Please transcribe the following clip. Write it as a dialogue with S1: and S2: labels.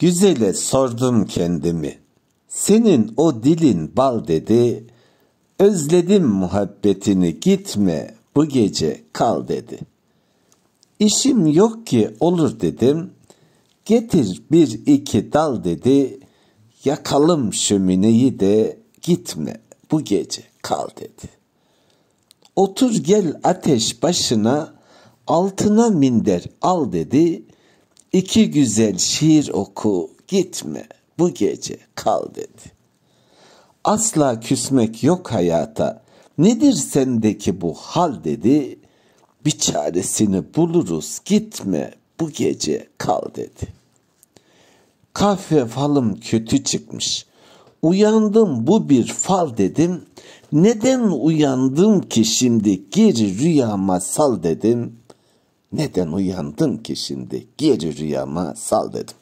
S1: Güzele sordum kendimi. Senin o dilin bal dedi. Özledim muhabbetini gitme bu gece kal dedi. İşim yok ki olur dedim. Getir bir iki dal dedi. Yakalım şömineyi de gitme bu gece kal dedi. Otur gel ateş başına altına minder al dedi. İki güzel şiir oku, gitme bu gece kal dedi. Asla küsmek yok hayata. Nedir sendeki bu hal dedi. Bir çaresini buluruz gitme bu gece kal dedi. Kahve falım kötü çıkmış. Uyandım bu bir fal dedim. Neden uyandım ki şimdi geri rüyama sal dedim. Neden uyandın ki şimdi? Gece rüyama sal dedim.